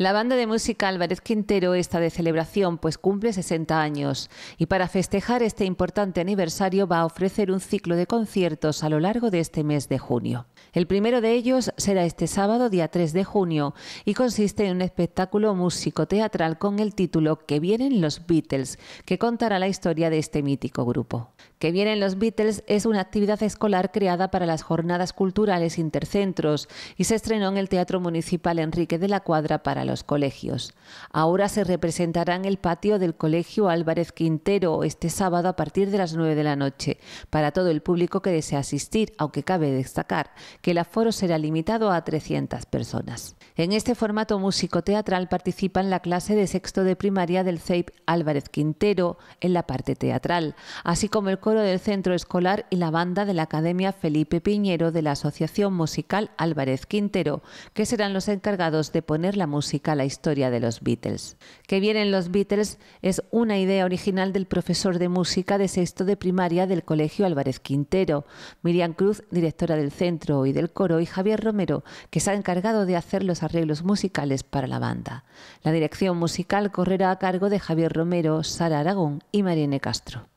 La banda de música Álvarez Quintero está de celebración, pues cumple 60 años y para festejar este importante aniversario va a ofrecer un ciclo de conciertos a lo largo de este mes de junio. El primero de ellos será este sábado, día 3 de junio, y consiste en un espectáculo músico-teatral con el título Que vienen los Beatles, que contará la historia de este mítico grupo. Que vienen los Beatles es una actividad escolar creada para las jornadas culturales intercentros y se estrenó en el Teatro Municipal Enrique de la Cuadra para los colegios. Ahora se representarán en el patio del Colegio Álvarez Quintero este sábado a partir de las 9 de la noche para todo el público que desea asistir, aunque cabe destacar que el aforo será limitado a 300 personas. En este formato músico-teatral participan la clase de sexto de primaria del CEIP Álvarez Quintero en la parte teatral, así como el coro del centro escolar y la banda de la Academia Felipe Piñero de la Asociación Musical Álvarez Quintero, que serán los encargados de poner la música la historia de los Beatles. Que vienen los Beatles es una idea original del profesor de música de sexto de primaria del Colegio Álvarez Quintero, Miriam Cruz, directora del centro y del coro, y Javier Romero, que se ha encargado de hacer los arreglos musicales para la banda. La dirección musical correrá a cargo de Javier Romero, Sara Aragón y Marine Castro.